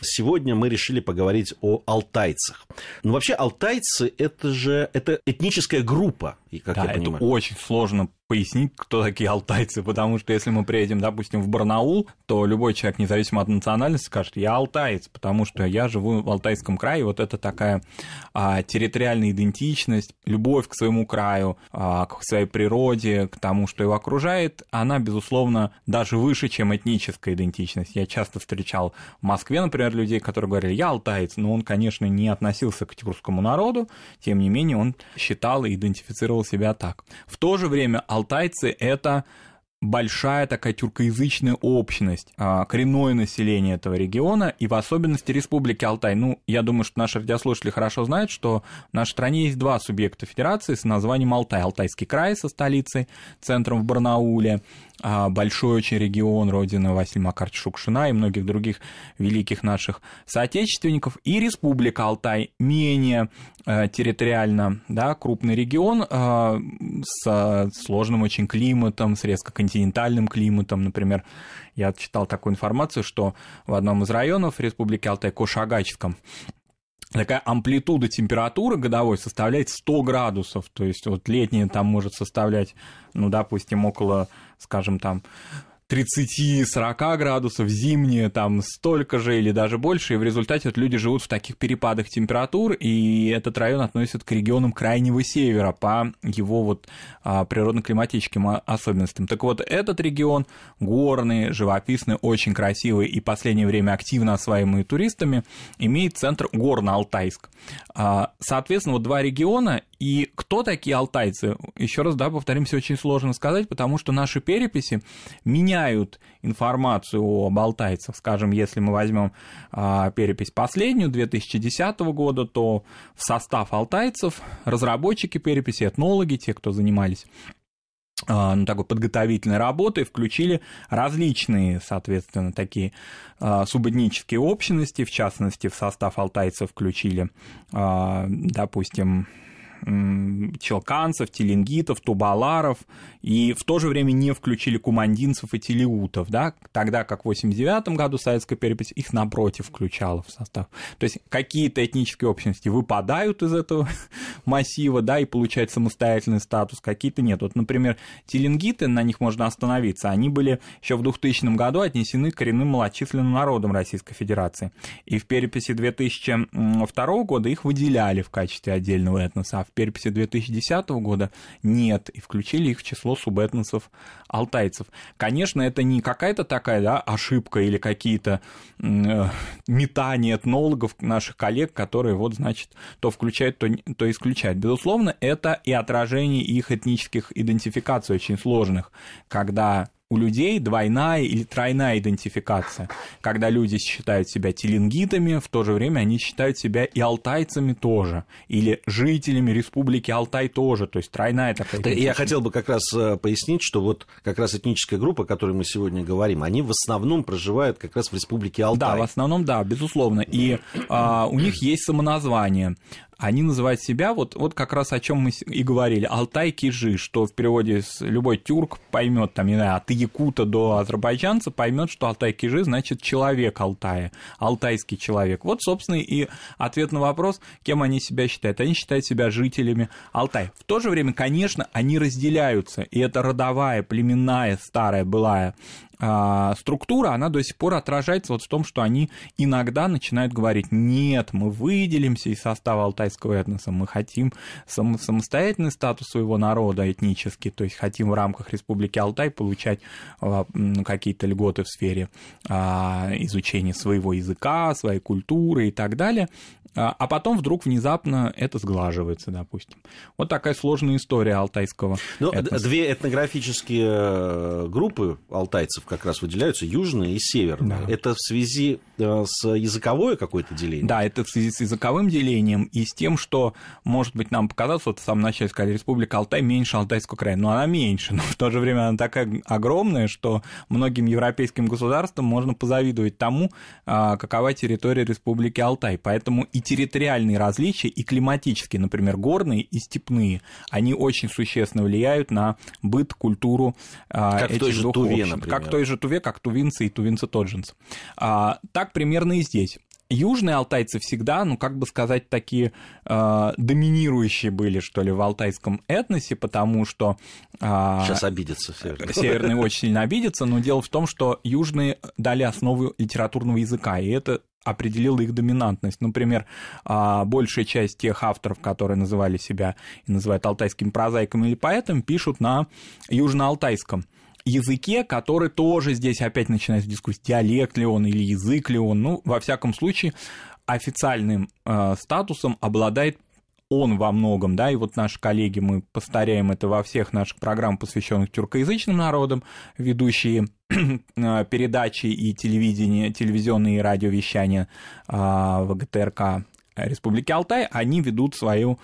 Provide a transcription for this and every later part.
Сегодня мы решили поговорить о алтайцах. Ну, вообще, алтайцы – это же это этническая группа, как да, я понимаю. это очень сложно пояснить, кто такие алтайцы, потому что если мы приедем, допустим, в Барнаул, то любой человек, независимо от национальности, скажет, я алтаец, потому что я живу в Алтайском крае, вот это такая а, территориальная идентичность, любовь к своему краю, а, к своей природе, к тому, что его окружает, она, безусловно, даже выше, чем этническая идентичность. Я часто встречал в Москве, например, людей, которые говорили, я алтаец, но он, конечно, не относился к тюркскому народу, тем не менее, он считал и идентифицировал себя так. В то же время алтайцы — это большая такая тюркоязычная общность, а, коренное население этого региона и в особенности Республики Алтай. Ну, я думаю, что наши радиослушатели хорошо знают, что в нашей стране есть два субъекта федерации с названием Алтай. Алтайский край со столицей, центром в Барнауле, а, большой очень регион родины Василия Макаровича Шукшина и многих других великих наших соотечественников, и Республика Алтай менее э, территориально да, крупный регион э, с э, сложным очень климатом, с резко континентальным климатом. Например, я читал такую информацию, что в одном из районов Республики Алтай, Кошагачском, такая амплитуда температуры годовой составляет 100 градусов, то есть вот летняя там может составлять, ну, допустим, около, скажем, там 30-40 градусов, зимние там столько же или даже больше, и в результате вот люди живут в таких перепадах температур, и этот район относится к регионам Крайнего Севера по его вот а, природно-климатическим а, особенностям. Так вот, этот регион горный, живописный, очень красивый и в последнее время активно осваиваемый туристами, имеет центр Горно-Алтайск. А, соответственно, вот два региона, и кто такие алтайцы? Еще раз, да, повторимся, очень сложно сказать, потому что наши переписи меняют информацию об алтайцах. Скажем, если мы возьмем э, а, перепись последнюю 2010 года, то в состав алтайцев разработчики переписи, этнологи, те, кто занимались а, ну, такой подготовительной работой, включили различные, соответственно, такие а, субэтнические общности, в частности, в состав алтайцев включили, допустим, челканцев, теленгитов, тубаларов, и в то же время не включили кумандинцев и телеутов, да, тогда как в 89 году советская перепись их напротив включала в состав. То есть какие-то этнические общности выпадают из этого массива, да, и получают самостоятельный статус, какие-то нет. Вот, например, теленгиты, на них можно остановиться, они были еще в 2000 году отнесены коренным малочисленным народам Российской Федерации, и в переписи 2002 года их выделяли в качестве отдельного этноса, в переписи 2010 года нет, и включили их в число субэтносов алтайцев. Конечно, это не какая-то такая да, ошибка или какие-то э, метания этнологов наших коллег, которые вот, значит, то включают, то, то исключают. Безусловно, это и отражение их этнических идентификаций очень сложных, когда у людей двойная или тройная идентификация, когда люди считают себя теленгитами, в то же время они считают себя и алтайцами тоже, или жителями Республики Алтай тоже, то есть тройная такая идентификация. Я хотел бы как раз э, пояснить, что вот как раз этническая группа, о которой мы сегодня говорим, они в основном проживают как раз в Республике Алтай. Да, в основном, да, безусловно, и а, у них есть самоназвание они называют себя вот, вот как раз о чем мы и говорили, Алтай Кижи, что в переводе с любой тюрк поймет, там, не знаю, от якута до азербайджанца поймет, что Алтай Кижи значит человек Алтая, алтайский человек. Вот, собственно, и ответ на вопрос, кем они себя считают. Они считают себя жителями Алтая. В то же время, конечно, они разделяются, и это родовая, племенная, старая, былая а, структура, она до сих пор отражается вот в том, что они иногда начинают говорить, нет, мы выделимся из состава алтайского этноса, мы хотим сам, самостоятельный статус своего народа этнический, то есть хотим в рамках Республики Алтай получать а, ну, какие-то льготы в сфере а, изучения своего языка, своей культуры и так далее, а потом вдруг внезапно это сглаживается, допустим. Вот такая сложная история алтайского. Ну, две этнографические э, группы алтайцев, как раз выделяются южные и северные. Да. Это в связи э, с языковое какое-то деление? Да, это в связи с языковым делением и с тем, что, может быть, нам показалось, вот в самом начале сказали, Республика Алтай меньше Алтайского края, но она меньше, но в то же время она такая огромная, что многим европейским государствам можно позавидовать тому, а, какова территория Республики Алтай. Поэтому и территориальные различия, и климатические, например, горные и степные, они очень существенно влияют на быт, культуру а, как этих в той же двух Туве, общин. Например, как в той той же Туве, как тувинцы и тувинцы-тоджинцы. А, так примерно и здесь южные алтайцы всегда, ну, как бы сказать, такие э, доминирующие были, что ли, в алтайском этносе, потому что... Э, Сейчас обидятся северные. Северные очень сильно обидятся, но дело в том, что южные дали основу литературного языка, и это определило их доминантность. Например, а, большая часть тех авторов, которые называли себя и называют алтайскими прозаиками или поэтами, пишут на южно-алтайском языке, который тоже здесь опять начинается дискуссия, диалект ли он или язык ли он. Ну, во всяком случае, официальным э, статусом обладает он во многом, да, и вот наши коллеги, мы повторяем это во всех наших программах, посвященных тюркоязычным народам, ведущие э, передачи и телевидение, телевизионные и радиовещания э, ВГТРК Республики Алтай, они ведут свою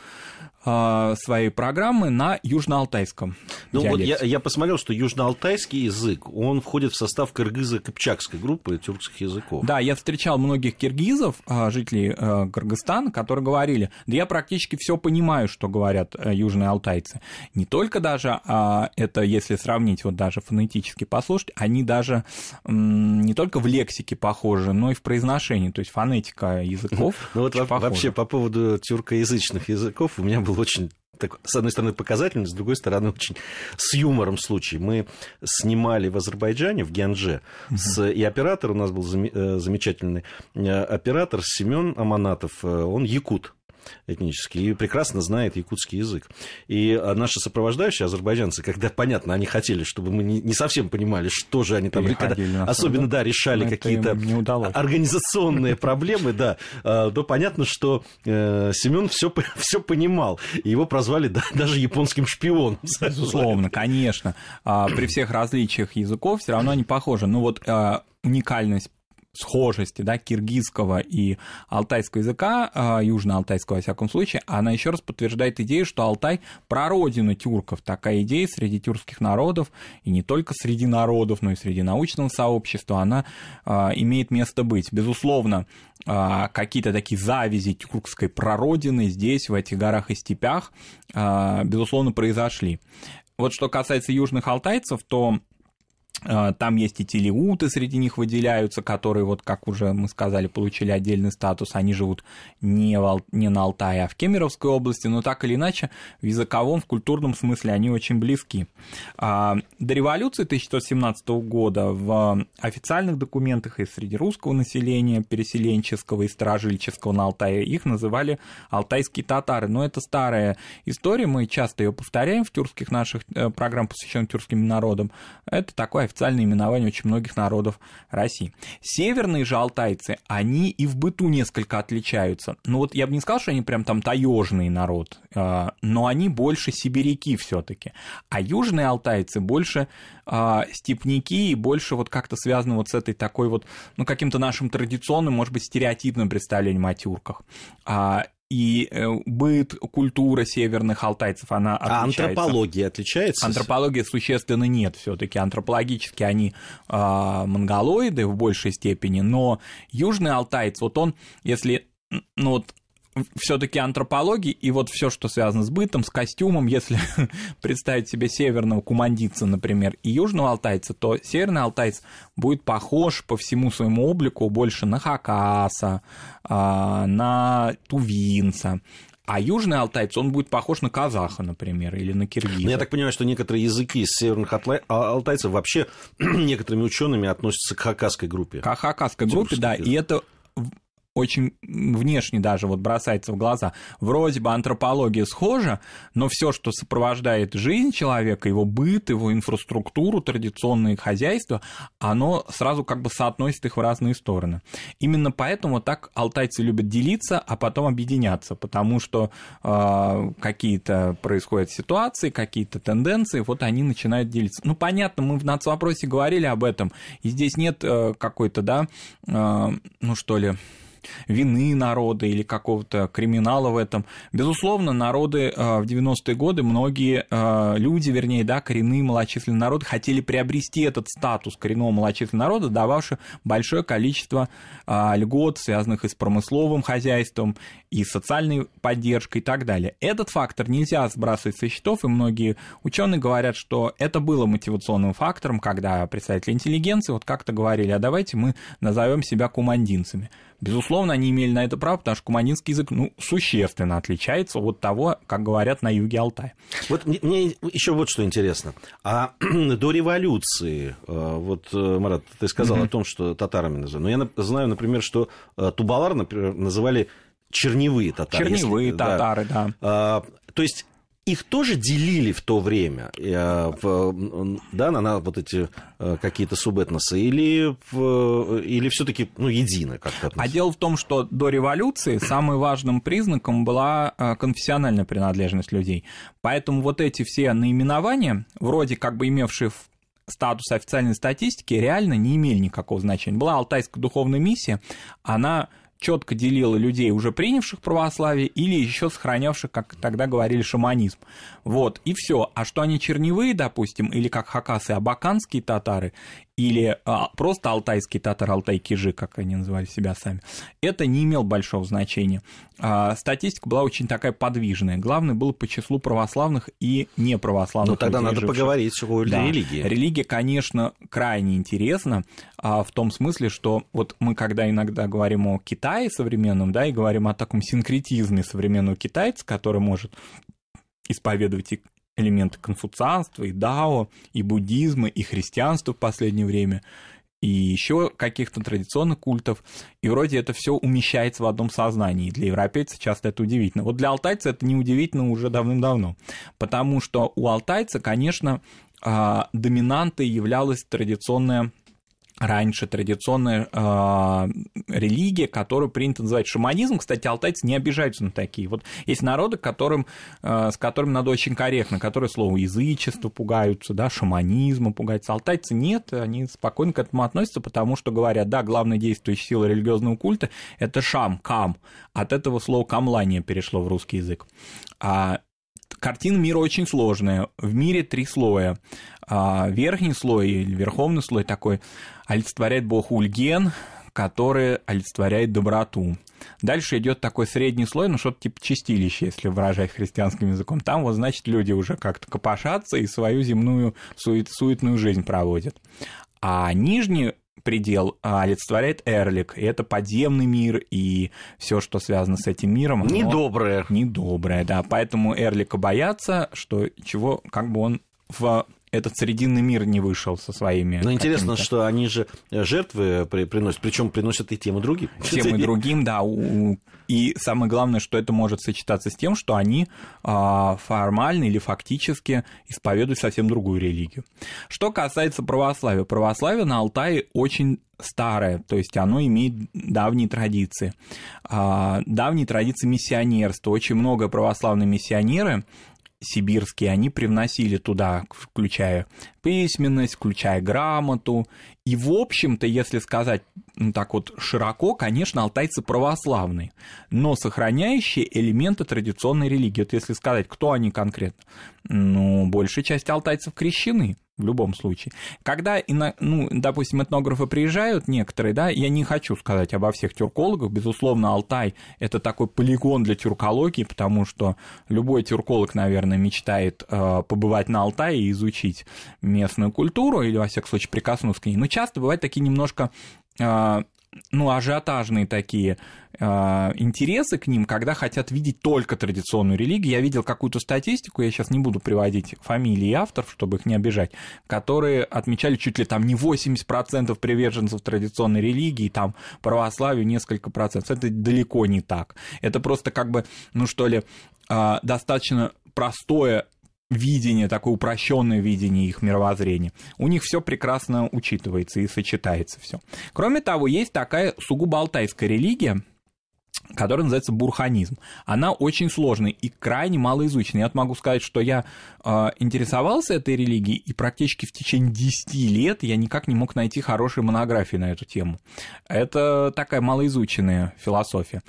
а, своей программы на южноалтайском. Ну диалекте. вот я, я посмотрел, что южноалтайский язык, он входит в состав киргизо кыпчакской группы тюркских языков. Да, я встречал многих киргизов, а, жителей а, Кыргызстана, которые говорили, да я практически все понимаю, что говорят э, южные алтайцы. Не только даже, а это если сравнить, вот даже фонетически послушать, они даже не только в лексике похожи, но и в произношении, то есть фонетика языков. Ну, ну вот вообще по поводу тюркоязычных языков у меня был был очень так, с одной стороны, показательный, с другой стороны, очень с юмором случай. Мы снимали в Азербайджане, в Гянже, с, и оператор у нас был зам, э, замечательный, э, оператор Семен Аманатов, э, он якут, этнический, и прекрасно знает якутский язык. И а, наши сопровождающие азербайджанцы, когда, понятно, они хотели, чтобы мы не совсем понимали, что же они там... Когда, особенно, да, решали какие-то организационные проблемы, да, а, то понятно, что э, Семен все, все понимал. Его прозвали даже японским шпионом. Безусловно, конечно. А, при всех различиях языков все равно они похожи. Ну вот уникальность схожести да, киргизского и алтайского языка, а, южно-алтайского во всяком случае, она еще раз подтверждает идею, что Алтай – прародина тюрков. Такая идея среди тюркских народов, и не только среди народов, но и среди научного сообщества, она а, имеет место быть. Безусловно, а, какие-то такие завязи тюркской прародины здесь, в этих горах и степях, безусловно, произошли. Вот что касается южных алтайцев, то Э, там есть и телеуты, среди них выделяются, которые, вот как уже мы сказали, получили отдельный статус. Они живут не, в, не на Алтае, а в Кемеровской области, но так или иначе в языковом, в культурном смысле они очень близки. А, до революции 1917 года в официальных документах и среди русского населения, переселенческого и сторожильческого на Алтае их называли алтайские татары. Но это старая история, мы часто ее повторяем в тюркских наших э, программах, посвященных тюркским народам. Это такое официальное именование очень многих народов России. Северные же алтайцы, они и в быту несколько отличаются. Ну вот я бы не сказал, что они прям там таежный народ, а, но они больше сибиряки все таки А южные алтайцы больше а, степники и больше вот как-то связаны вот с этой такой вот, ну, каким-то нашим традиционным, может быть, стереотипным представлением о тюрках. А, и э, быт, культура северных алтайцев, она а отличается. А антропология отличается? Антропология существенно нет все таки Антропологически они э, монголоиды в большей степени, но южный алтайц, вот он, если ну, вот все-таки антропологии и вот все, что связано с бытом, с костюмом, если представить себе северного кумандица, например, и южного алтайца, то северный алтайц будет похож по всему своему облику больше на хакаса, а, на тувинца, а южный алтайц он будет похож на казаха, например, или на киргиза. Но ну, я так понимаю, что некоторые языки из северных атлай... А, алтайцев вообще некоторыми учеными относятся к хакасской группе. К хакасской группе, да. И это очень внешне даже вот бросается в глаза. Вроде бы антропология схожа, но все, что сопровождает жизнь человека, его быт, его инфраструктуру, традиционные хозяйства, оно сразу как бы соотносит их в разные стороны. Именно поэтому так алтайцы любят делиться, а потом объединяться, потому что э, какие-то происходят ситуации, какие-то тенденции, вот они начинают делиться. Ну, понятно, мы в нацвопросе говорили об этом, и здесь нет э, какой-то, да, э, ну что ли, вины народа или какого-то криминала в этом. Безусловно, народы э, в 90-е годы, многие э, люди, вернее, да, коренные малочисленные народы хотели приобрести этот статус коренного малочисленного народа, дававший большое количество э, льгот, связанных и с промысловым хозяйством, и с социальной поддержкой и так далее. Этот фактор нельзя сбрасывать со счетов, и многие ученые говорят, что это было мотивационным фактором, когда представители интеллигенции вот как-то говорили, а давайте мы назовем себя кумандинцами. Безусловно, они имели на это право, потому что куманинский язык ну, существенно отличается от того, как говорят на юге Алтая. Вот мне, еще вот что интересно. А до революции, э, вот, э, Марат, ты сказал о том, что татарами называли. Но я знаю, например, что э, Тубалар, например, называли черневые татары. Черневые если, татары, да. да. А, то есть их тоже делили в то время, э, да, на, на вот эти э, какие-то субэтносы, или, или все-таки ну, едины как-то? А дело в том, что до революции самым важным признаком была э, конфессиональная принадлежность людей. Поэтому вот эти все наименования, вроде как бы имевшие статус официальной статистики, реально не имели никакого значения. Была Алтайская духовная миссия, она четко делила людей, уже принявших православие, или еще сохранявших, как тогда говорили, шаманизм. Вот, и все. А что они черневые, допустим, или как хакасы, абаканские татары, или а, просто алтайский татар, алтай-кижи, как они называли себя сами, это не имело большого значения. А, статистика была очень такая подвижная. Главное было по числу православных и неправославных. Ну тогда людей, надо живших. поговорить о да. религии. Религия, конечно, крайне интересна а, в том смысле, что вот мы когда иногда говорим о Китае современном, да, и говорим о таком синкретизме современного китайца, который может исповедовать и элементы конфуцианства, и дао, и буддизма, и христианства в последнее время, и еще каких-то традиционных культов. И вроде это все умещается в одном сознании. для европейца часто это удивительно. Вот для алтайца это не удивительно уже давным-давно. Потому что у алтайца, конечно, а, доминантой являлась традиционная раньше традиционная э, религия, которую принято называть шаманизм. Кстати, алтайцы не обижаются на такие. Вот есть народы, которым, э, с которыми надо очень корректно, которые слово язычество пугаются, да, шаманизма пугаются. Алтайцы нет, они спокойно к этому относятся, потому что говорят, да, главная действующая сила религиозного культа – это шам, кам. От этого слова камлание перешло в русский язык. А Картина мира очень сложная. В мире три слоя. А, верхний слой или верховный слой такой олицетворяет бог Ульген, который олицетворяет доброту. Дальше идет такой средний слой, ну что-то типа чистилище, если выражать христианским языком. Там вот, значит, люди уже как-то копошатся и свою земную сует, суетную жизнь проводят. А нижний предел, а олицетворяет Эрлик. И это подземный мир и все, что связано с этим миром. Недоброе. Недоброе, да. Поэтому Эрлика боятся, что чего как бы он в этот срединный мир не вышел со своими. Ну, интересно, что они же э, жертвы при, приносят, причем приносят и тем и другим. Тем и другим, да. И самое главное, что это может сочетаться с тем, что они а, формально или фактически исповедуют совсем другую религию. Что касается православия, православие на Алтае очень старое, то есть оно имеет давние традиции. А, давние традиции миссионерства. Очень много православных миссионеров сибирские, они привносили туда, включая письменность, включая грамоту. И, в общем-то, если сказать ну, так вот широко, конечно, алтайцы православные, но сохраняющие элементы традиционной религии. Вот если сказать, кто они конкретно, ну, большая часть алтайцев крещены в любом случае. Когда, ну, допустим, этнографы приезжают некоторые, да, я не хочу сказать обо всех тюркологах, безусловно, Алтай – это такой полигон для тюркологии, потому что любой тюрколог, наверное, мечтает э, побывать на Алтае и изучить местную культуру или, во всяком случае, прикоснуться к ней. Но часто бывают такие немножко э, ну, ажиотажные такие э, интересы к ним, когда хотят видеть только традиционную религию. Я видел какую-то статистику, я сейчас не буду приводить фамилии авторов, чтобы их не обижать, которые отмечали чуть ли там не 80% приверженцев традиционной религии, там православию несколько процентов. Это далеко не так. Это просто как бы, ну что ли, э, достаточно простое видение, такое упрощенное видение их мировоззрения. У них все прекрасно учитывается и сочетается все. Кроме того, есть такая сугубо алтайская религия, которая называется бурханизм. Она очень сложная и крайне малоизученная. Я могу сказать, что я э, интересовался этой религией, и практически в течение 10 лет я никак не мог найти хорошей монографии на эту тему. Это такая малоизученная философия.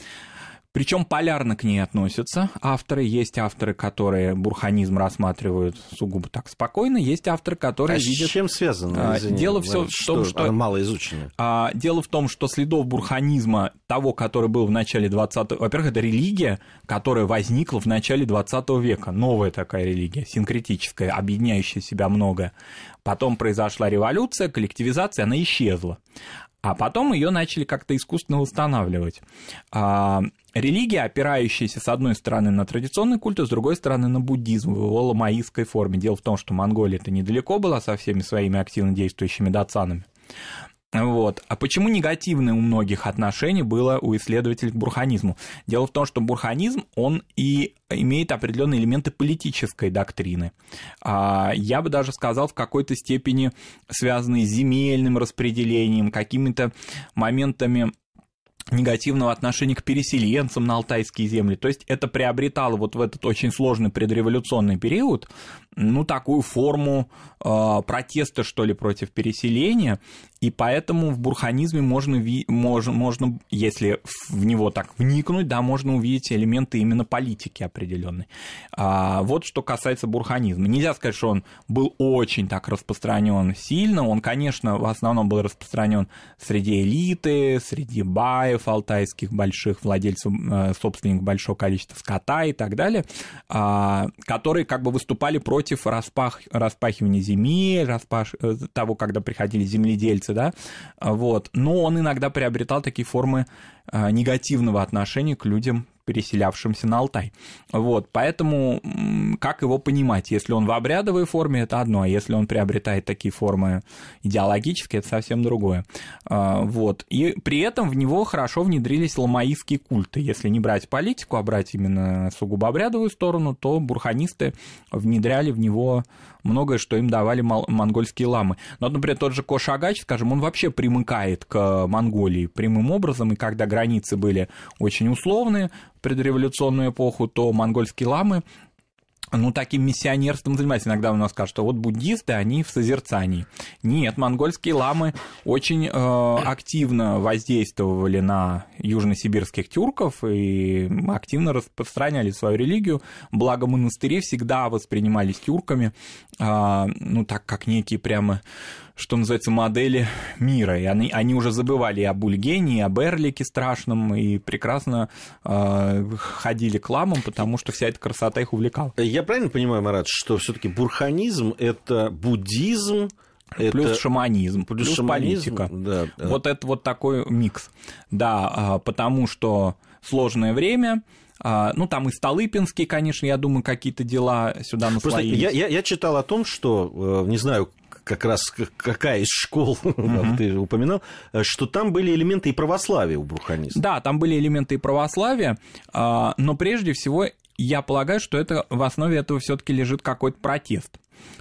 Причем полярно к ней относятся. Авторы есть авторы, которые бурханизм рассматривают сугубо так спокойно, есть авторы, которые а видят. С чем связано? А, Извини, дело ну, все что, в том, что мало изучено. А, дело в том, что следов бурханизма того, который был в начале 20 во-первых, это религия, которая возникла в начале 20 века, новая такая религия, синкретическая, объединяющая себя многое. Потом произошла революция, коллективизация, она исчезла. А потом ее начали как-то искусственно устанавливать. А, религия, опирающаяся с одной стороны на традиционный культ, а с другой стороны на буддизм в его ламаистской форме. Дело в том, что Монголия это недалеко была со всеми своими активно действующими дацанами. Вот. А почему негативное у многих отношение было у исследователей к бурханизму? Дело в том, что бурханизм, он и имеет определенные элементы политической доктрины. А, я бы даже сказал, в какой-то степени связанные с земельным распределением, какими-то моментами негативного отношения к переселенцам на алтайские земли. То есть это приобретало вот в этот очень сложный предреволюционный период ну, такую форму э, протеста, что ли, против переселения, и поэтому в бурханизме можно, можно, можно, если в него так вникнуть, да, можно увидеть элементы именно политики определенной. А, вот что касается бурханизма. Нельзя сказать, что он был очень так распространен сильно. Он, конечно, в основном был распространен среди элиты, среди баев алтайских больших, владельцев, э, собственников большого количества скота и так далее, а, которые как бы выступали против против распах, распахивания земель, распах, э, того, когда приходили земледельцы, да, вот. Но он иногда приобретал такие формы э, негативного отношения к людям переселявшимся на Алтай. Вот, поэтому как его понимать? Если он в обрядовой форме, это одно, а если он приобретает такие формы идеологические, это совсем другое. А, вот, и при этом в него хорошо внедрились ламаистские культы. Если не брать политику, а брать именно сугубо обрядовую сторону, то бурханисты внедряли в него многое, что им давали монгольские ламы. Но, например, тот же Кошагач, скажем, он вообще примыкает к Монголии прямым образом, и когда границы были очень условные, предреволюционную эпоху, то монгольские ламы ну, таким миссионерством занимаются. Иногда у нас скажут, что вот буддисты, они в созерцании. Нет, монгольские ламы очень э, активно воздействовали на южносибирских тюрков и активно распространяли свою религию. Благо, монастыри всегда воспринимались тюрками, э, ну, так как некие прямо что называется, модели мира. И они, они уже забывали и об Ульгене, и об Эрлике страшном, и прекрасно э, ходили к ламам, потому что вся эта красота их увлекала. Я правильно понимаю, Марат, что все таки бурханизм – это буддизм, это... Плюс шаманизм, плюс, плюс шаманизм, политика. Да, да. Вот это вот такой микс. Да, а, потому что сложное время, а, ну, там и Столыпинский, конечно, я думаю, какие-то дела сюда наслоились. Просто я, я, я читал о том, что, э, не знаю, как раз какая из школ, mm-hmm. ты упоминал, э, что там были элементы и православия у бруханистов. Да, там были элементы и православия, а, но прежде всего я полагаю, что это в основе этого все-таки лежит какой-то протест.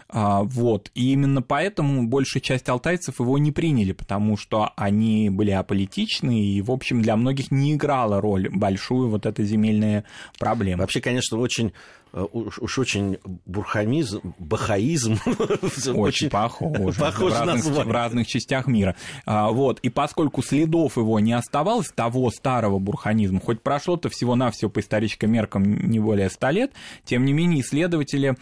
А, вот. И именно поэтому большая часть алтайцев его не приняли, потому что они были аполитичны, и, в общем, для многих не играла роль большую вот эта земельная проблема. Вообще, конечно, очень э, уж очень бурхамизм, бахаизм. Очень, очень похож. похож в, разных, в разных частях мира. А, вот. И поскольку следов его не оставалось, того старого бурханизма, хоть прошло-то всего-навсего по историческим меркам не более 100 лет, тем не менее исследователи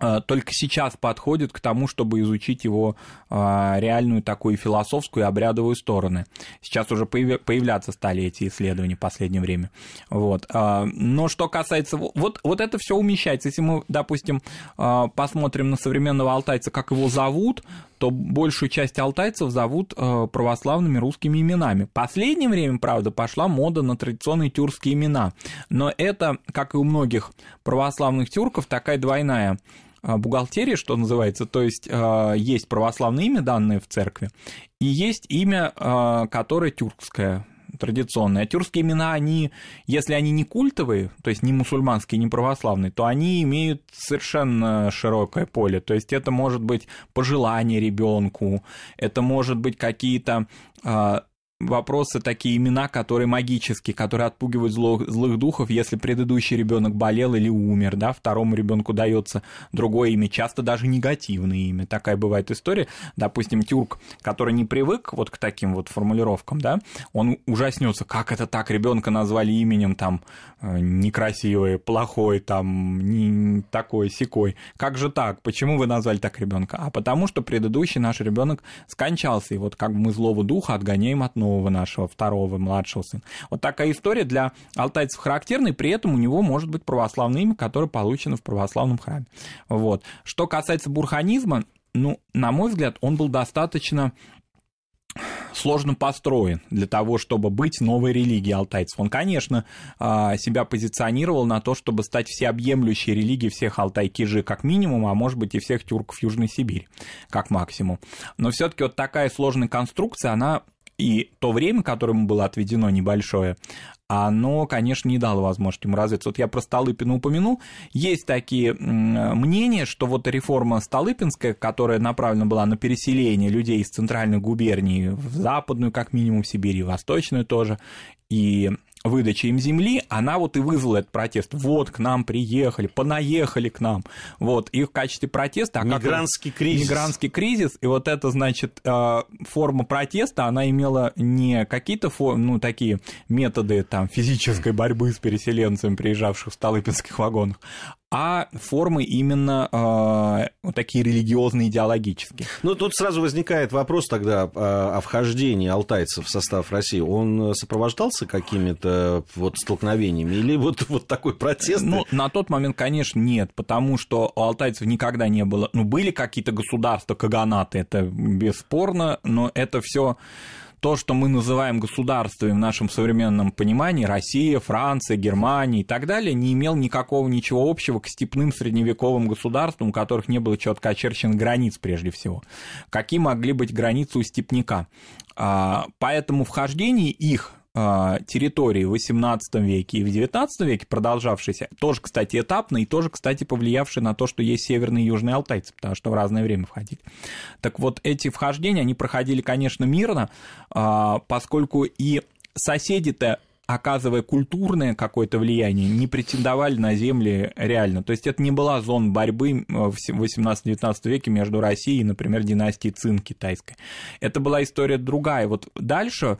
а, только сейчас подходит к тому, чтобы изучить его а, реальную такую философскую и обрядовую стороны. Сейчас уже появляться стали эти исследования в последнее время. Вот. А, но что касается... Вот, вот это все умещается. Если мы, допустим, посмотрим на современного алтайца, как его зовут, то большую часть алтайцев зовут православными русскими именами. В последнее время, правда, пошла мода на традиционные тюркские имена. Но это, как и у многих православных тюрков, такая двойная а, бухгалтерии, что называется, то есть а, есть православное имя, данное в церкви, и есть имя, а, которое тюркское, традиционные. А тюркские имена, они, если они не культовые, то есть не мусульманские, не православные, то они имеют совершенно широкое поле. То есть это может быть пожелание ребенку, это может быть какие-то вопросы такие имена, которые магические, которые отпугивают зло, злых духов, если предыдущий ребенок болел или умер, да, второму ребенку дается другое имя, часто даже негативное имя. Такая бывает история. Допустим, тюрк, который не привык вот к таким вот формулировкам, да, он ужаснется, как это так, ребенка назвали именем там э, некрасивое, плохой, там не такой, секой. Как же так? Почему вы назвали так ребенка? А потому что предыдущий наш ребенок скончался, и вот как бы мы злого духа отгоняем от нового родного нашего, второго, младшего сына. Вот такая история для алтайцев характерна, и при этом у него может быть православное имя, которое получено в православном храме. Вот. Что касается бурханизма, ну, на мой взгляд, он был достаточно сложно построен для того, чтобы быть новой религией алтайцев. Он, конечно, а, себя позиционировал на то, чтобы стать всеобъемлющей религией всех алтай как минимум, а может быть и всех тюрков Южной Сибири как максимум. Но все таки вот такая сложная конструкция, она и то время, которое ему было отведено небольшое, оно, конечно, не дало возможности ему развиться. Вот я про Столыпина упомянул. Есть такие мнения, что вот реформа Столыпинская, которая направлена была на переселение людей из центральной губернии в западную, как минимум, в Сибирь и восточную тоже, и выдачи им земли, она вот и вызвала этот протест. Вот к нам приехали, понаехали к нам. Вот, и в качестве протеста... А мигрантский как... кризис. Мигрантский кризис, и вот это, значит, э, форма протеста, она имела не какие-то, ну, такие методы там физической борьбы с переселенцами, приезжавших в Столыпинских вагонах, а формы именно э, вот такие религиозные, идеологические. Ну, тут сразу возникает вопрос тогда о, а, о вхождении алтайцев в состав России. Он сопровождался какими-то вот столкновениями или вот, вот такой протест? Ну, на тот момент, конечно, нет, потому что у алтайцев никогда не было... Ну, были какие-то государства, каганаты, это бесспорно, но это все то, что мы называем государствами в нашем современном понимании, Россия, Франция, Германия и так далее, не имел никакого ничего общего к степным средневековым государствам, у которых не было четко очерчен границ прежде всего. Какие могли быть границы у степняка? А, поэтому вхождение их а, территории в XVIII веке и в XIX веке, продолжавшийся, тоже, кстати, этапный, и тоже, кстати, повлиявший на то, что есть северные и южные алтайцы, потому что в разное время входили. Так вот, эти вхождения, они проходили, конечно, мирно, а, поскольку и соседи-то оказывая культурное какое-то влияние, не претендовали на земли реально. То есть это не была зона борьбы э, в 18-19 веке между Россией и, например, династией Цин китайской. Это была история другая. Вот дальше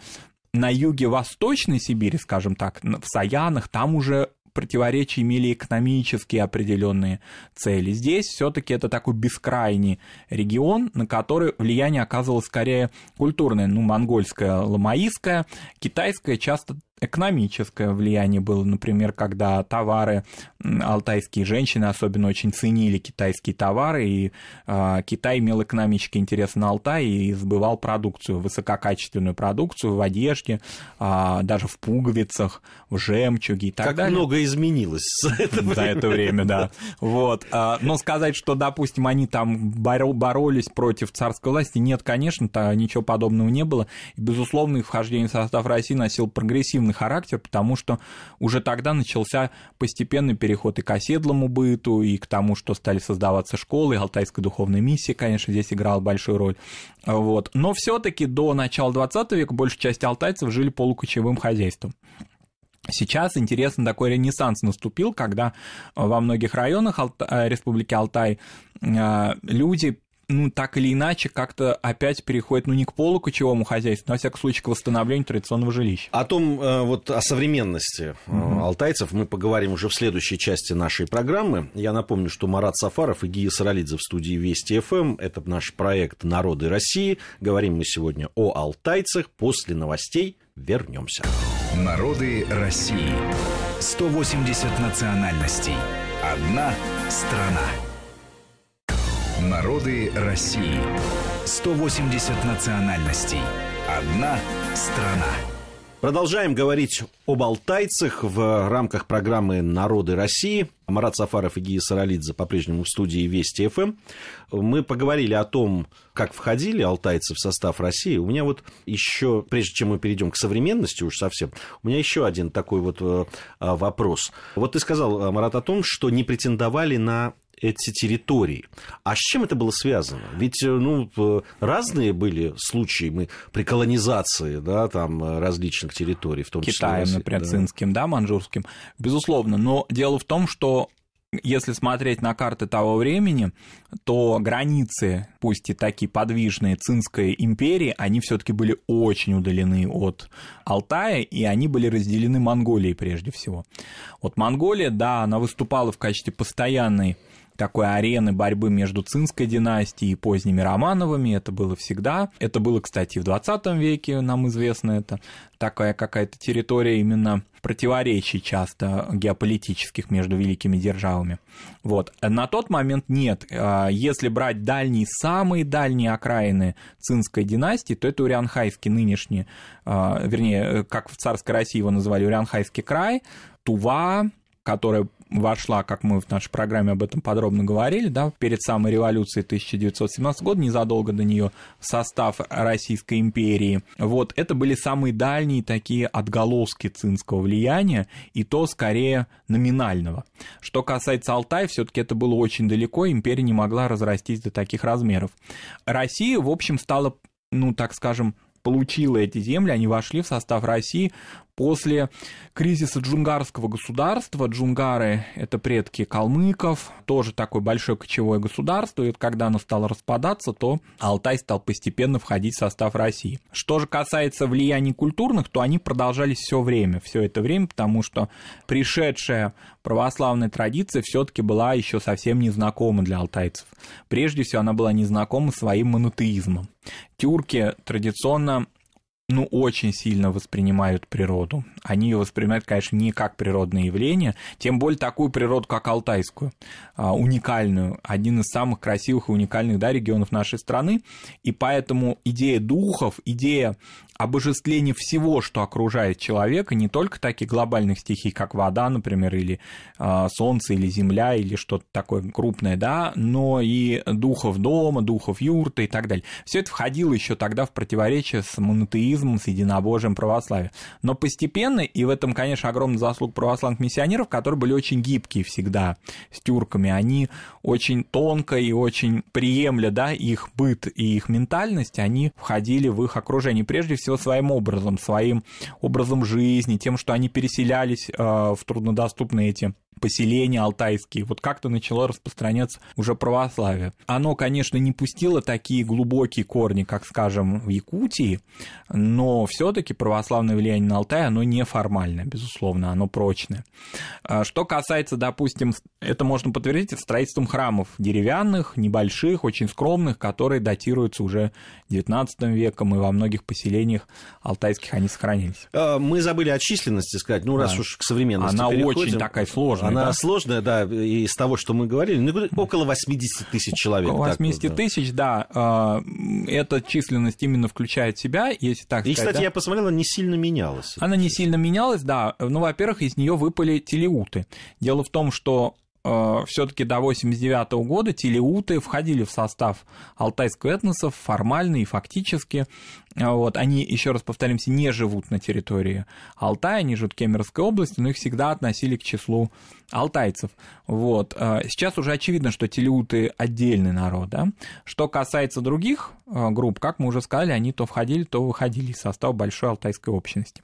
на юге Восточной Сибири, скажем так, в Саянах, там уже противоречия имели экономические определенные цели. Здесь все-таки это такой бескрайний регион, на который влияние оказывало скорее культурное, ну, монгольское, ламаистское, китайское часто экономическое влияние было, например, когда товары алтайские женщины особенно очень ценили китайские товары, и э, Китай имел экономический интерес на Алтай и сбывал продукцию, высококачественную продукцию в одежде, э, даже в пуговицах, в жемчуге и так как далее. Как много изменилось за это время. За это время, да. Вот. А, но сказать, что, допустим, они там боролись против царской власти, нет, конечно, ничего подобного не было. Безусловно, их вхождение в состав России носило прогрессивный интеграционный характер, потому что уже тогда начался постепенный переход и к оседлому быту, и к тому, что стали создаваться школы, алтайская духовная миссия, конечно, здесь играла большую роль. Вот. Но все таки до начала 20 века большая часть алтайцев жили полукочевым хозяйством. Сейчас, интересно, такой ренессанс наступил, когда во многих районах Республики Алтай э, люди ну, так или иначе, как-то опять переходит, ну, не к полукочевому хозяйству, но, во всяком случае, к восстановлению традиционного жилища. О том, э, вот о современности угу. алтайцев мы поговорим уже в следующей части нашей программы. Я напомню, что Марат Сафаров и Гия Саралидзе в студии Вести ФМ. Эм. Это наш проект «Народы России». Говорим мы сегодня о алтайцах. После новостей вернемся. Народы России. 180 национальностей. Одна страна. Народы России. 180 национальностей. Одна страна. Продолжаем говорить об алтайцах в рамках программы «Народы России». Марат Сафаров и Гия Саралидзе по-прежнему в студии Вести ФМ. Мы поговорили о том, как входили алтайцы в состав России. У меня вот еще, прежде чем мы перейдем к современности уж совсем, у меня еще один такой вот э, вопрос. Вот ты сказал, Марат, о том, что не претендовали на эти территории. А с чем это было связано? Ведь э, ну, э, разные были случаи мы при колонизации да, там, э, различных территорий, в том Китаем, числе... Китаем, например, да. цинским, да, манжурским. Безусловно, но дело в том, что если смотреть на карты того времени, то границы, пусть и такие подвижные Цинской империи, они все-таки были очень удалены от Алтая, и они были разделены Монголией прежде всего. Вот Монголия, да, она выступала в качестве постоянной такой арены борьбы между Цинской династией и поздними Романовыми, это было всегда. Это было, кстати, в 20 веке, нам известно это. Такая какая-то территория именно противоречий часто геополитических между великими державами. Вот. На тот момент нет. А, если брать дальние, самые дальние окраины Цинской династии, то это Урианхайский нынешний, а, вернее, как в царской России его называли, Урианхайский край, Тува, которая вошла, как мы в нашей программе об этом подробно говорили, да, перед самой революцией 1917 года, незадолго до нее, в состав Российской империи. Вот, это были самые дальние такие отголоски цинского влияния, и то скорее номинального. Что касается Алтая, все-таки это было очень далеко, империя не могла разрастись до таких размеров. Россия, в общем, стала, ну, так скажем, получила эти земли, они вошли в состав России После кризиса джунгарского государства, джунгары — это предки калмыков, тоже такое большое кочевое государство, и вот когда оно стало распадаться, то Алтай стал постепенно входить в состав России. Что же касается влияний культурных, то они продолжались все время, все это время, потому что пришедшая православная традиция все-таки была еще совсем незнакома для алтайцев. Прежде всего, она была незнакома своим монотеизмом. Тюрки традиционно ну, очень сильно воспринимают природу. Они ее воспринимают, конечно, не как природное явление, тем более такую природу, как алтайскую, а, уникальную, один из самых красивых и уникальных да, регионов нашей страны. И поэтому идея духов, идея обожествления всего, что окружает человека, не только таких глобальных стихий, как вода, например, или а, солнце, или земля, или что-то такое крупное, да, но и духов дома, духов юрты и так далее. Все это входило еще тогда в противоречие с монотеизмом католицизмом, с единобожием, православием. Но постепенно, и в этом, конечно, огромный заслуг православных миссионеров, которые были очень гибкие всегда с тюрками, они очень тонко и очень приемля да, их быт и их ментальность, они входили в их окружение, прежде всего своим образом, своим образом жизни, тем, что они переселялись э, в труднодоступные эти поселения алтайские, вот как-то начало распространяться уже православие. Оно, конечно, не пустило такие глубокие корни, как, скажем, в Якутии, но все таки православное влияние на Алтай, оно не формальное, безусловно, оно прочное. А что касается, допустим, это можно подтвердить строительством храмов деревянных, небольших, очень скромных, которые датируются уже XIX веком, и во многих поселениях алтайских они сохранились. А, мы забыли о численности сказать, ну, раз да. уж к современности Она переходим. очень такая сложная она да? сложная, да, из того, что мы говорили, ну, около 80 тысяч человек. Около 80 так, тысяч, да. да. Эта численность именно включает себя, если так И, сказать. И, кстати, да? я посмотрел, она не сильно менялась. Она не сильно менялась, да. Ну, во-первых, из нее выпали телеуты. Дело в том, что Э, все-таки до 89 -го года телеуты входили в состав алтайского этносов формально и фактически. Э, вот, они, еще раз повторимся, не живут на территории Алтая, они живут в Кемеровской области, но их всегда относили к числу алтайцев. Вот. Э, сейчас уже очевидно, что телеуты отдельный народ. Да? Что касается других групп, как мы уже сказали, они то входили, то выходили из состава большой алтайской общности.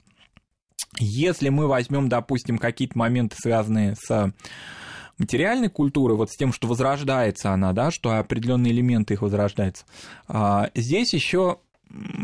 Если мы возьмем, допустим, какие-то моменты, связанные с материальной культуры, вот с тем, что возрождается она, да, что определенные элементы их возрождаются, а здесь еще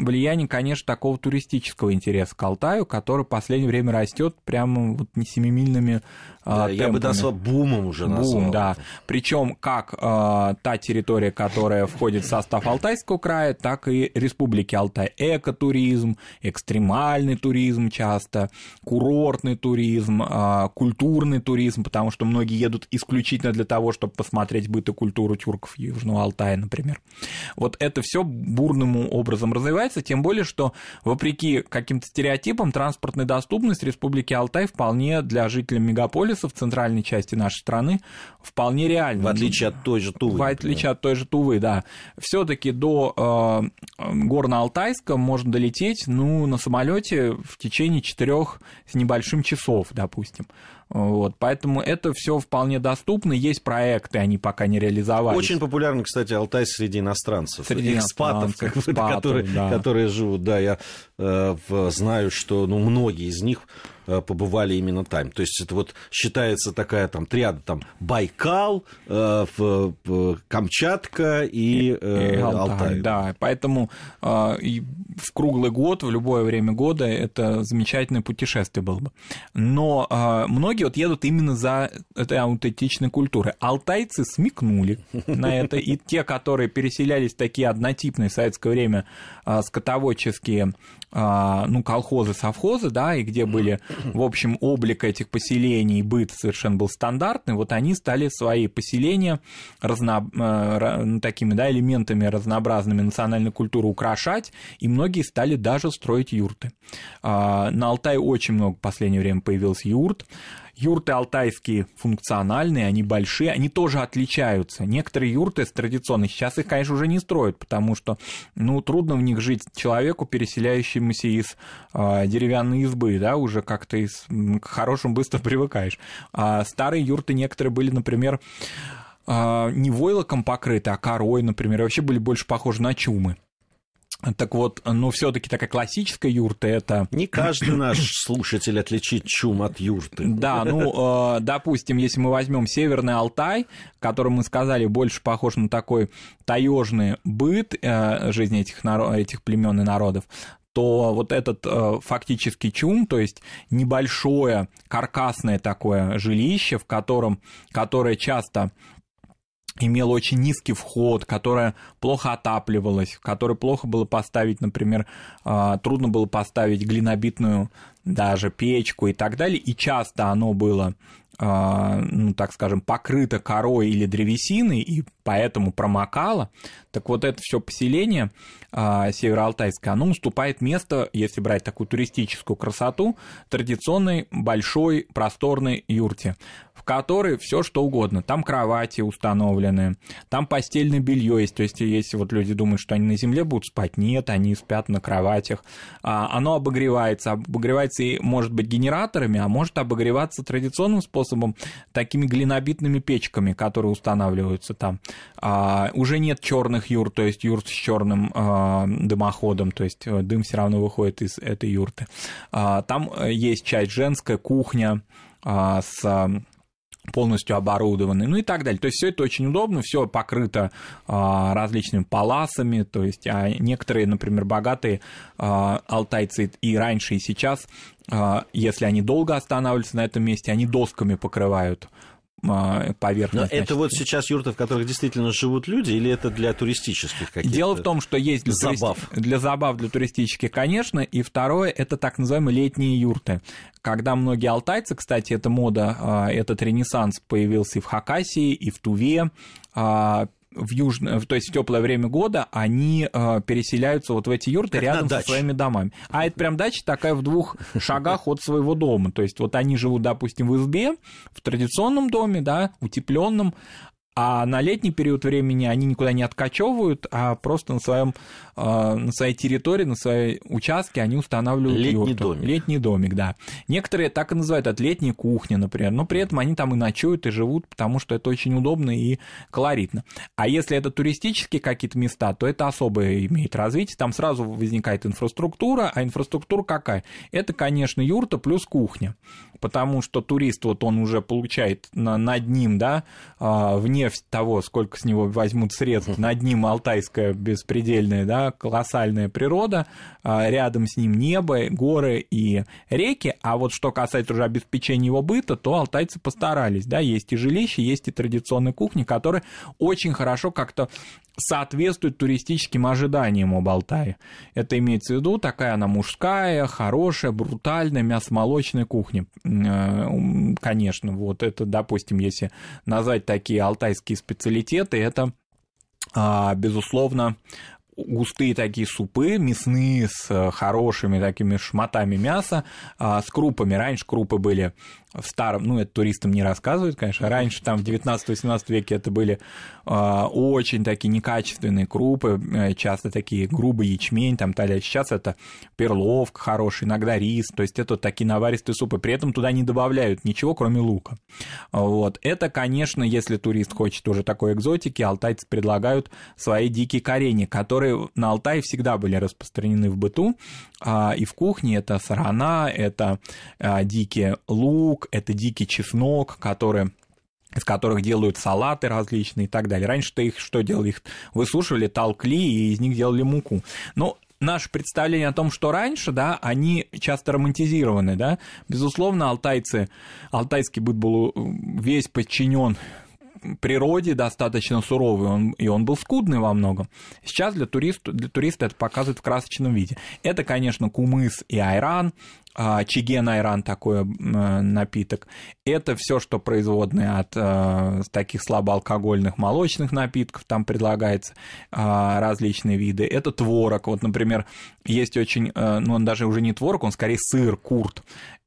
влияние, конечно, такого туристического интереса к Алтаю, который в последнее время растет прямо вот не семимильными а, да, темпами. Я бы назвал бумом уже Бум, назвал. Бум, да. Причем как э, та территория, которая входит в состав Алтайского края, так и Республики Алтай. Экотуризм, экстремальный туризм часто, курортный туризм, э, культурный туризм, потому что многие едут исключительно для того, чтобы посмотреть быт и культуру тюрков Южного Алтая, например. Вот это все бурным образом развивается, тем более, что вопреки каким-то стереотипам транспортная доступность Республики Алтай вполне для жителей мегаполисов центральной части нашей страны вполне реальна. В отличие от той же Тувы. В отличие от той же Тувы, да. все таки до э, Горно-Алтайска можно долететь, ну, на самолете в течение четырех с небольшим часов, допустим. Вот, поэтому это все вполне доступно. Есть проекты, они пока не реализовались. Очень популярны, кстати, Алтай среди иностранцев, среди экспатов, иностранцев, как экспатов, которые, да. которые живут. Да, я Э, знают, что ну, многие из них э, побывали именно там. То есть это вот считается такая там триада, там Байкал, э, в, Камчатка и, э, и Алтай, Алтай. Да, поэтому и в круглый год, в любое время года это замечательное путешествие было бы. Но многие вот едут именно за этой аутентичной культурой. Алтайцы смекнули на это, и те, которые переселялись такие однотипные в советское время скотоводческие а, ну, колхозы, совхозы, да, и где были, в общем, облик этих поселений, быт совершенно был стандартный, вот они стали свои поселения разно... Э, ну, такими, да, элементами разнообразными национальной культуры украшать, и многие стали даже строить юрты. А, на Алтае очень много в последнее время появилось юрт, Юрты алтайские функциональные, они большие, они тоже отличаются. Некоторые юрты традиционные, сейчас их, конечно, уже не строят, потому что, ну, трудно в них жить человеку, переселяющемуся из э, деревянной избы, да, уже как-то из, к хорошему быстро привыкаешь. А старые юрты некоторые были, например, а, не войлоком покрыты, а корой, например, вообще были больше похожи на чумы. Так вот, ну, все-таки такая классическая юрта это... Не каждый наш слушатель отличит чум от юрты. Да, ну, э, допустим, если мы возьмем Северный Алтай, который, мы сказали, больше похож на такой таежный быт э, жизни этих, наро... этих племен и народов, то вот этот э, фактически чум, то есть небольшое каркасное такое жилище, в котором, которое часто имела очень низкий вход, которая плохо отапливалась, в которой плохо было поставить, например, а, трудно было поставить глинобитную даже печку и так далее, и часто оно было а, ну, так скажем, покрыто корой или древесиной, и поэтому промокало. Так вот это все поселение а, североалтайское, оно уступает место, если брать такую туристическую красоту, традиционной большой просторной юрте, в которой все что угодно. Там кровати установлены, там постельное белье есть. То есть если вот люди думают, что они на земле будут спать, нет, они спят на кроватях. А, оно обогревается, обогревается и может быть генераторами, а может обогреваться традиционным способом, такими глинобитными печками, которые устанавливаются там а, уже нет черных юр, то есть юрт с черным а, дымоходом, то есть э, дым все равно выходит из этой юрты. А, там э, есть часть женская, кухня а, с а, полностью оборудованы, ну и так далее. То есть все это очень удобно, все покрыто а, различными паласами, то есть а некоторые, например, богатые а, алтайцы и раньше, и сейчас, а, если они долго останавливаются на этом месте, они досками покрывают а, поверхность. Но это вот сейчас юрты, в которых действительно живут люди, или это для туристических каких-то? Дело в том, что есть для забав. Туристи... Для забав, для туристических, конечно. И второе, это так называемые летние юрты. Когда многие алтайцы, кстати, эта мода, а, этот ренессанс появился и в Хакасии, и в Туве, а, в южное, то есть в теплое время года они э, переселяются вот в эти юрты как рядом со своими домами. А это прям дача такая в двух шагах от своего дома. То есть вот они живут, допустим, в избе, в традиционном доме, да, утепленном, а на летний период времени они никуда не откачевывают, а просто на, своем, а, на своей территории, на своей участке они устанавливают летний юрту. домик. Летний домик, да. Некоторые так и называют от летней кухни, например, но при этом они там и ночуют, и живут, потому что это очень удобно и колоритно. А если это туристические какие-то места, то это особое имеет развитие, там сразу возникает инфраструктура, а инфраструктура какая? Это, конечно, юрта плюс кухня, потому что турист, вот он уже получает на, над ним, да, а, вне вне того, сколько с него возьмут средств, над ним алтайская беспредельная, да, колоссальная природа, а, рядом с ним небо, горы и реки, а вот что касается уже обеспечения его быта, то алтайцы постарались, да, есть и жилище, есть и традиционная кухня, которая очень хорошо как-то соответствует туристическим ожиданиям у Болтаи. Это имеется в виду такая она мужская, хорошая, брутальная, мясомолочная кухня. Э, конечно, вот это, допустим, если назвать такие алтайские специалитеты, это а, безусловно, густые такие супы мясные с э, хорошими такими шматами мяса, а, с крупами. Раньше крупы были в старом, ну, это туристам не рассказывают, конечно, раньше там в 19-18 веке это были а, очень такие некачественные крупы, э, часто такие грубый ячмень, там талия. Сейчас это перловка хороший, иногда рис, то есть это такие наваристые супы. При этом туда не добавляют ничего, кроме лука. Вот. Это, конечно, если турист хочет уже такой экзотики, алтайцы предлагают свои дикие корени, которые которые на Алтае всегда были распространены в быту. А, и в кухне это сарана, это а, дикий лук, это дикий чеснок, который из которых делают салаты различные и так далее. Раньше-то их что делали? Их высушивали, толкли, и из них делали муку. Но наше представление о том, что раньше, да, они часто романтизированы, да. Безусловно, алтайцы, алтайский быт был э, весь подчинен природе достаточно суровый, он, и он был скудный во многом. Сейчас для туриста, для туриста это показывают в красочном виде. Это, конечно, кумыс и айран, а, чиген айран такой э, напиток. Это все, что производное от э, таких слабоалкогольных молочных напитков, там предлагается а, различные виды. Это творог. Вот, например, есть очень, э, ну он даже уже не творог, он скорее сыр, курт.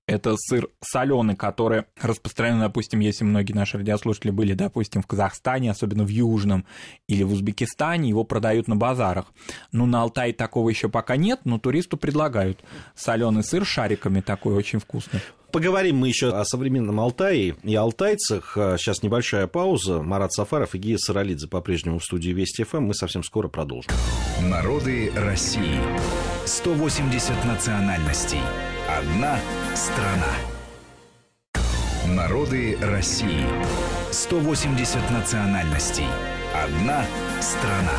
Это сыр соленый, который распространен, допустим, если многие наши радиослушатели были, допустим, в Казахстане, особенно в Южном или в Узбекистане, его продают на базарах. Ну, на Алтае такого еще пока нет, но туристу предлагают соленый сыр шариками такой очень вкусный. Поговорим мы еще о современном Алтае и алтайцах. А, сейчас небольшая пауза. Марат Сафаров и Гия Саралидзе по-прежнему в студии Вести ФМ. Мы совсем скоро продолжим. Народы России. 180 национальностей. Одна страна. Народы России. 180 национальностей. Одна страна.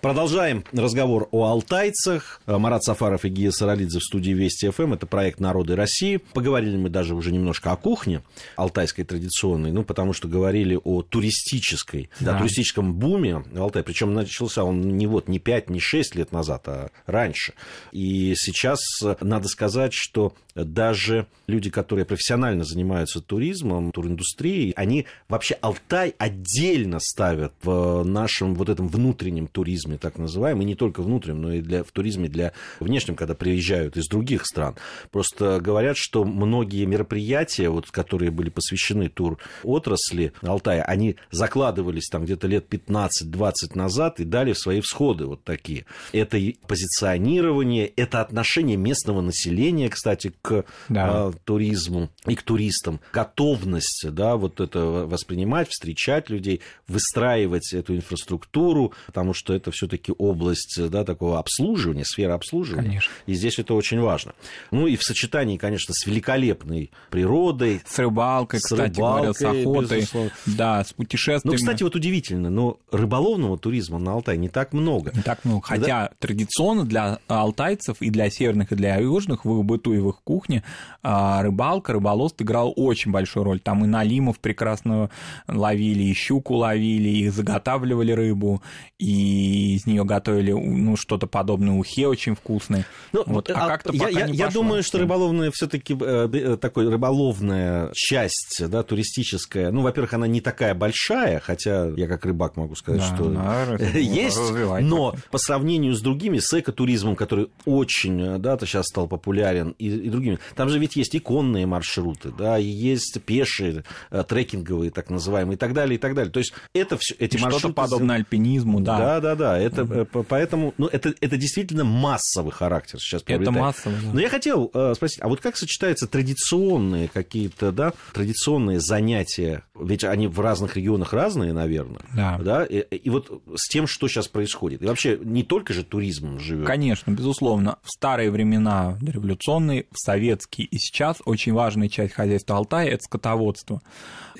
Продолжаем разговор о алтайцах. Э, Марат Сафаров и Гия Саралидзе в студии Вести ФМ. Эм. Это проект «Народы России». Поговорили мы даже уже немножко о кухне алтайской традиционной, ну, потому что говорили о туристической, да. да туристическом буме в Алтае. Причем начался он не вот не 5, не 6 лет назад, а раньше. И сейчас э, надо сказать, что даже люди, которые профессионально занимаются туризмом, туриндустрией, они вообще Алтай отдельно ставят в нашем вот этом внутреннем туризме, так называемом, и не только внутреннем, но и для, в туризме для внешнем, когда приезжают из других стран. Просто говорят, что многие мероприятия, вот, которые были посвящены тур отрасли Алтая, они закладывались там где-то лет 15-20 назад и дали свои всходы вот такие. Это позиционирование, это отношение местного населения, кстати, к к да. А, туризму и к туристам. Готовность, да, вот это воспринимать, встречать людей, выстраивать эту инфраструктуру, потому что это все-таки область, да, такого обслуживания, сфера обслуживания. Конечно. И здесь это очень важно. Ну и в сочетании, конечно, с великолепной природой. С рыбалкой, с кстати рыбалкой, говоря, с охотой. Да, с путешествиями. Ну, кстати, вот удивительно, но рыболовного туризма на Алтае не так много. Не так много. Хотя да? традиционно для алтайцев и для северных, и для южных в Быту и в Ихку кухне, а, рыбалка, рыболовство играл очень большую роль. Там и налимов прекрасно ловили, и щуку ловили, и заготавливали рыбу, и из нее готовили ну, что-то подобное ухе очень вкусное. Ну, вот. А, а как-то я, я, я думаю, что рыболовная все-таки э, э, такой рыболовная часть, да, туристическая. Ну, во-первых, она не такая большая, хотя я как рыбак могу сказать, да, что да, есть, но по сравнению с другими, с экотуризмом, который очень, э, да, сейчас стал популярен, и, и другими. Там же ведь есть иконные маршруты, да, есть пешие, э, трекинговые, так называемые, и так далее, и так далее. То есть это все, эти что маршруты... Что-то подобное альпинизму, да. Да, да, да. Это, mm Поэтому, ну, это, это действительно массовый характер сейчас приобретает. Это массовый, да. Но я хотел э, спросить, а вот как сочетаются традиционные какие-то, да, традиционные занятия, ведь они в разных регионах разные, наверное, да, да и, и вот с тем, что сейчас происходит. И вообще не только же туризм живет. Конечно, безусловно. В старые времена революционные, в советский и сейчас очень важная часть хозяйства Алтая – это скотоводство.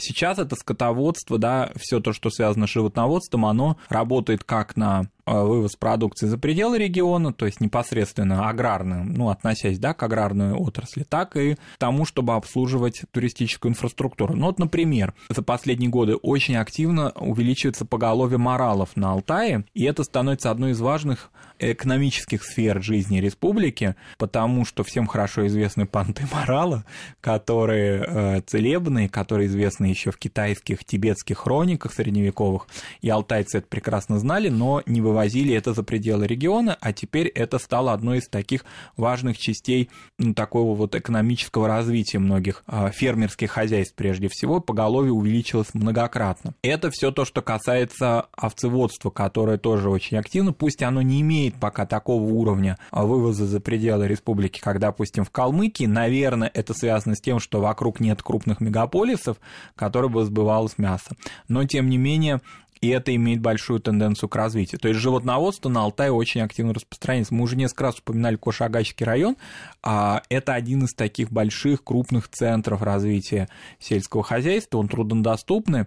Сейчас это скотоводство, да, все то, что связано с животноводством, оно работает как на э, вывоз продукции за пределы региона, то есть непосредственно аграрным, ну, относясь, да, к аграрной отрасли, так и к тому, чтобы обслуживать туристическую инфраструктуру. Ну, вот, например, за последние годы очень активно увеличивается поголовье моралов на Алтае, и это становится одной из важных экономических сфер жизни республики, потому что всем хорошо известны понты морала, которые э, целебные, которые известны еще в китайских, тибетских хрониках средневековых, и алтайцы это прекрасно знали, но не вывозили это за пределы региона, а теперь это стало одной из таких важных частей ну, такого вот экономического развития многих а, фермерских хозяйств прежде всего, поголовье увеличилось многократно. Это все то, что касается овцеводства, которое тоже очень активно, пусть оно не имеет пока такого уровня а, вывоза за пределы республики, как, допустим, в Калмыкии, наверное, это связано с тем, что вокруг нет крупных мегаполисов, которое бы сбывалось мясо. Но, тем не менее, и это имеет большую тенденцию к развитию. То есть животноводство на Алтае очень активно распространяется. Мы уже несколько раз упоминали Кошагайский район. а Это один из таких больших, крупных центров развития сельского хозяйства. Он труднодоступный.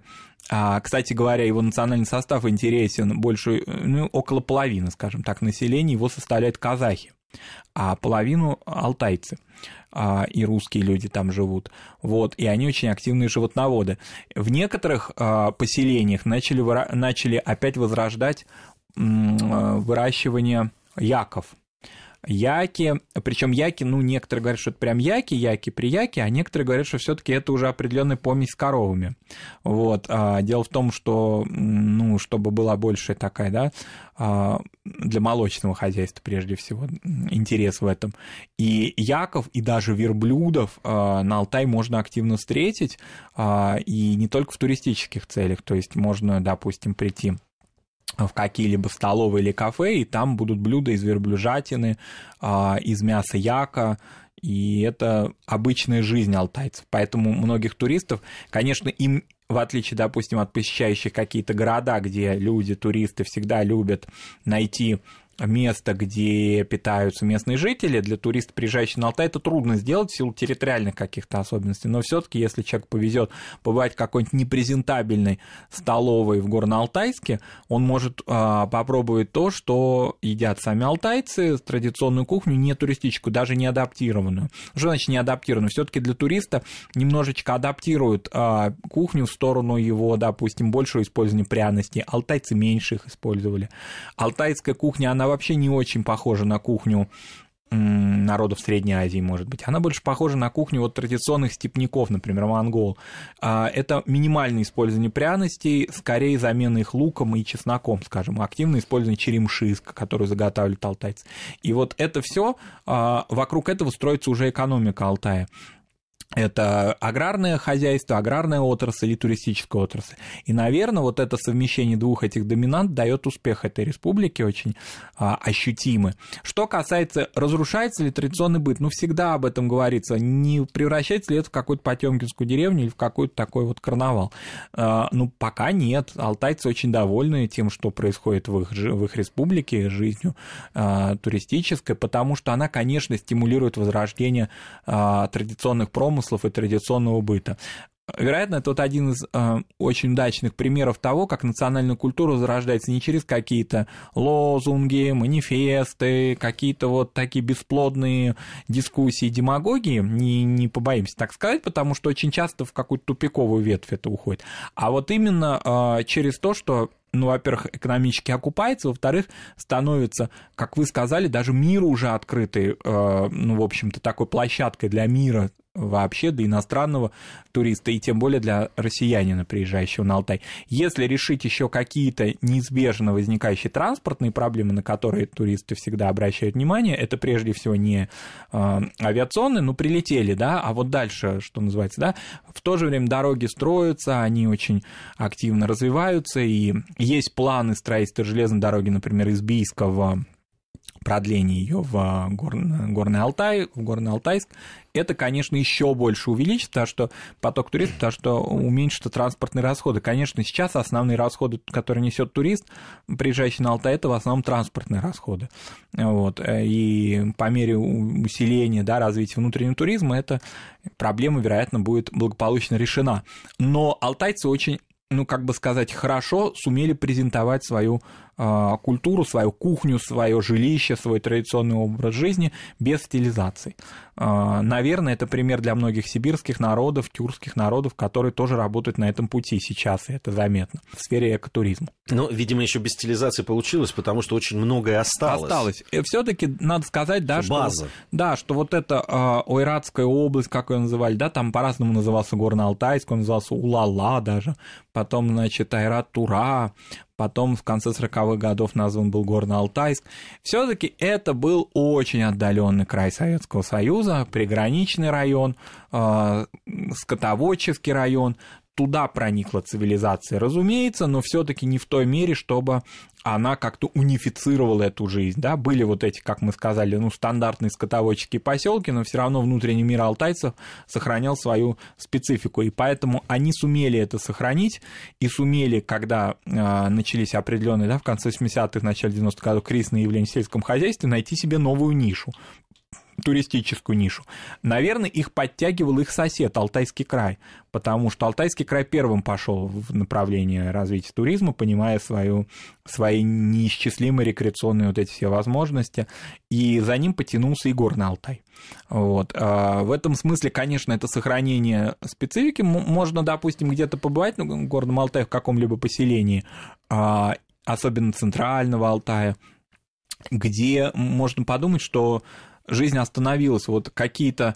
А, кстати говоря, его национальный состав интересен. Больше, э, ну, около половины, скажем так, населения его составляют казахи а половину алтайцы а, и русские люди там живут. Вот, и они очень активные животноводы. В некоторых а, поселениях начали, начали опять возрождать а, выращивание яков – яки, причем яки, ну, некоторые говорят, что это прям яки, яки, при прияки, а некоторые говорят, что все-таки это уже определенный помесь с коровами. Вот. А, дело в том, что, ну, чтобы была больше такая, да, а, для молочного хозяйства прежде всего интерес в этом. И яков, и даже верблюдов а, на Алтай можно активно встретить, и не только в туристических целях, то есть можно, допустим, прийти в какие-либо столовые или кафе, и там будут блюда из верблюжатины, а, из мяса яка, и это обычная жизнь алтайцев. Поэтому многих туристов, конечно, им в отличие, допустим, от посещающих какие-то города, где люди, туристы всегда любят найти место, где питаются местные жители. Для туриста, приезжающего на Алтай, это трудно сделать в силу территориальных каких-то особенностей. Но все-таки, если человек повезет побывать в какой-нибудь непрезентабельной столовой в Горно-Алтайске, он может э, попробовать то, что едят сами алтайцы, традиционную кухню, не туристическую, даже не адаптированную. Что значит не адаптированную? Все-таки для туриста немножечко адаптируют э, кухню в сторону его, допустим, большего использования пряностей. Алтайцы меньше их использовали. Алтайская кухня, она вообще не очень похожа на кухню народов Средней Азии, может быть. Она больше похожа на кухню вот традиционных степняков, например, монгол. А, это минимальное использование пряностей, скорее замена их луком и чесноком, скажем, активно использование черемши, которую заготавливают алтайцы. И вот это все а, вокруг этого строится уже экономика Алтая это аграрное хозяйство, аграрная отрасль и туристическая отрасль. И, наверное, вот это совмещение двух этих доминант дает успех этой республике очень а, ощутимый. Что касается, разрушается ли традиционный быт, ну, всегда об этом говорится, не превращается ли это в какую-то потемкинскую деревню или в какой-то такой вот карнавал. А, ну, пока нет. Алтайцы очень довольны тем, что происходит в их, в их республике, жизнью а, туристической, потому что она, конечно, стимулирует возрождение а, традиционных промыслов, промыслов и традиционного быта. Вероятно, это вот один из э, очень удачных примеров того, как национальная культура зарождается не через какие-то лозунги, манифесты, какие-то вот такие бесплодные дискуссии, демагогии, не, не побоимся так сказать, потому что очень часто в какую-то тупиковую ветвь это уходит, а вот именно э, через то, что ну, во-первых, экономически окупается, во-вторых, становится, как вы сказали, даже миру уже открытый, э, ну, в общем-то, такой площадкой для мира вообще для иностранного туриста и тем более для россиянина, приезжающего на Алтай. Если решить еще какие-то неизбежно возникающие транспортные проблемы, на которые туристы всегда обращают внимание, это прежде всего не э, авиационные, ну прилетели, да, а вот дальше, что называется, да, в то же время дороги строятся, они очень активно развиваются, и есть планы строительства железной дороги, например, из Бийска в продление ее в а, Горный Алтай, в Горный Алтайск, это, конечно, еще больше увеличит, потому что поток туристов, потому что уменьшится транспортные расходы. Конечно, сейчас основные расходы, которые несет турист, приезжающий на Алтай, это в основном транспортные расходы. Вот. И по мере усиления, да, развития внутреннего туризма, эта проблема, вероятно, будет благополучно решена. Но алтайцы очень ну, как бы сказать, хорошо сумели презентовать свою Э, культуру, свою кухню, свое жилище, свой традиционный образ жизни без стилизации. А, наверное, это пример для многих сибирских народов, тюркских народов, которые тоже работают на этом пути сейчас, и это заметно в сфере экотуризма. Ну, видимо, еще без стилизации получилось, потому что очень многое осталось. Осталось. И э, все-таки надо сказать, да, что, да, что вот эта э, Ойратская область, как ее называли, да, там по-разному назывался Горно-Алтайск, он назывался Улала даже, потом, значит, Айрат-Тура, потом в конце 40-х годов назван был Горно-Алтайск. Все-таки это был очень отдаленный край Советского Союза, Союза, приграничный район, э, скотоводческий район, туда проникла цивилизация, разумеется, но все-таки не в той мере, чтобы она как-то унифицировала эту жизнь, да, были вот эти, как мы сказали, ну, стандартные скотоводческие поселки, но все равно внутренний мир алтайцев сохранял свою специфику, и поэтому они сумели это сохранить, и сумели, когда э, начались определенные, да, в конце 80-х, начале 90-х годов кризисные явления в сельском хозяйстве, найти себе новую нишу, туристическую нишу. Наверное, их подтягивал их сосед Алтайский край, потому что Алтайский край первым пошел в направление развития туризма, понимая свою, свои неисчислимые рекреационные вот эти все возможности, и за ним потянулся и Горный Алтай. Вот. А, в этом смысле, конечно, это сохранение специфики. Можно, допустим, где-то побывать на Горном Алтае в каком-либо поселении, а, особенно Центрального Алтая, где можно подумать, что жизнь остановилась, вот какие-то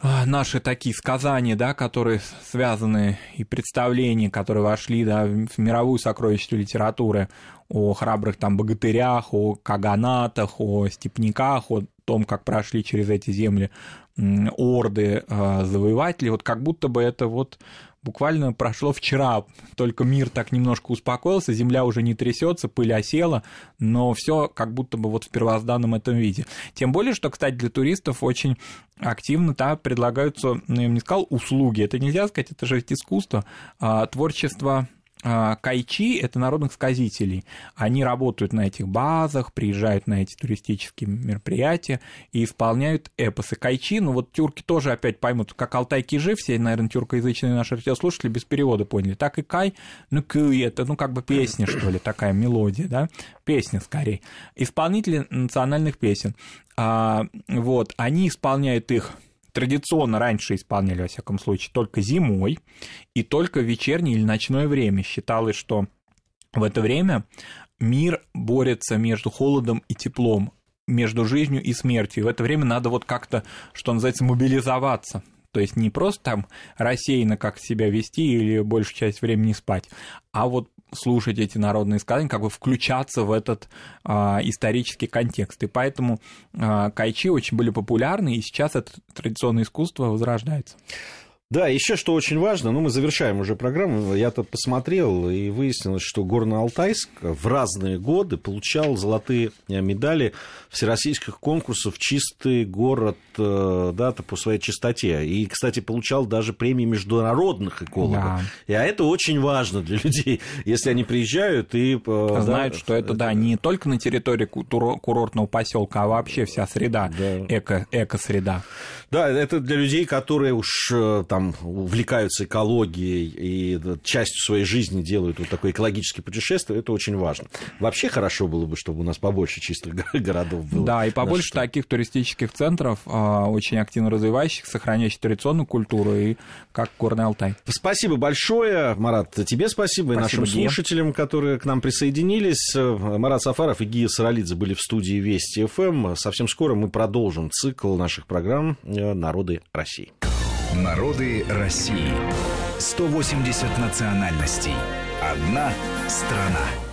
а, наши такие сказания, да, которые связаны и представления, которые вошли да, в мировую сокровищницу литературы о храбрых там богатырях, о каганатах, о степниках о том, как прошли через эти земли орды а, завоевателей, вот как будто бы это вот буквально прошло вчера, только мир так немножко успокоился, земля уже не трясется, пыль осела, но все как будто бы вот в первозданном этом виде. Тем более, что, кстати, для туристов очень активно да, предлагаются, ну, я бы не сказал, услуги. Это нельзя сказать, это же искусство, а, творчество а, кайчи – это народных сказителей. Они работают на этих базах, приезжают на эти туристические мероприятия и исполняют эпосы. Кайчи, ну вот тюрки тоже опять поймут, как Алтай-Кижи, все, наверное, тюркоязычные наши радиослушатели без перевода поняли, так и Кай, ну Кы – это, ну, как бы песня, что ли, такая мелодия, да, песня скорее. Исполнители национальных песен, а, вот, они исполняют их традиционно раньше исполняли, во всяком случае, только зимой и только в вечернее или ночное время. Считалось, что в это время мир борется между холодом и теплом, между жизнью и смертью. И в это время надо вот как-то, что называется, мобилизоваться. То есть не просто там рассеянно как себя вести или большую часть времени спать, а вот слушать эти народные сказания, как бы включаться в этот а, исторический контекст. И поэтому а, кайчи очень были популярны, и сейчас это традиционное искусство возрождается. Да, еще что очень важно, ну мы завершаем уже программу, я-то посмотрел и выяснилось, что Горно-Алтайск в разные годы получал золотые э, медали всероссийских конкурсов «Чистый город» э, да, по своей чистоте. И, кстати, получал даже премии международных экологов. Да. И, а это очень важно для людей, если они приезжают и... Э, Знают, да, что это, да, не только на территории курортного поселка, а вообще вся среда, да. эко, эко-среда. Да, это для людей, которые уж там там увлекаются экологией и частью своей жизни делают вот такое экологическое путешествие, это очень важно. Вообще хорошо было бы, чтобы у нас побольше чистых городов было. Да, и побольше наших... таких туристических центров, а, очень активно развивающих, сохраняющих традиционную культуру, и как Горный Алтай. Спасибо большое, Марат, тебе спасибо, спасибо и нашим Гия. слушателям, которые к нам присоединились. Марат Сафаров и Гия Саралидзе были в студии Вести ФМ. Эм. Совсем скоро мы продолжим цикл наших программ э, «Народы России». Народы России. 180 национальностей. Одна страна.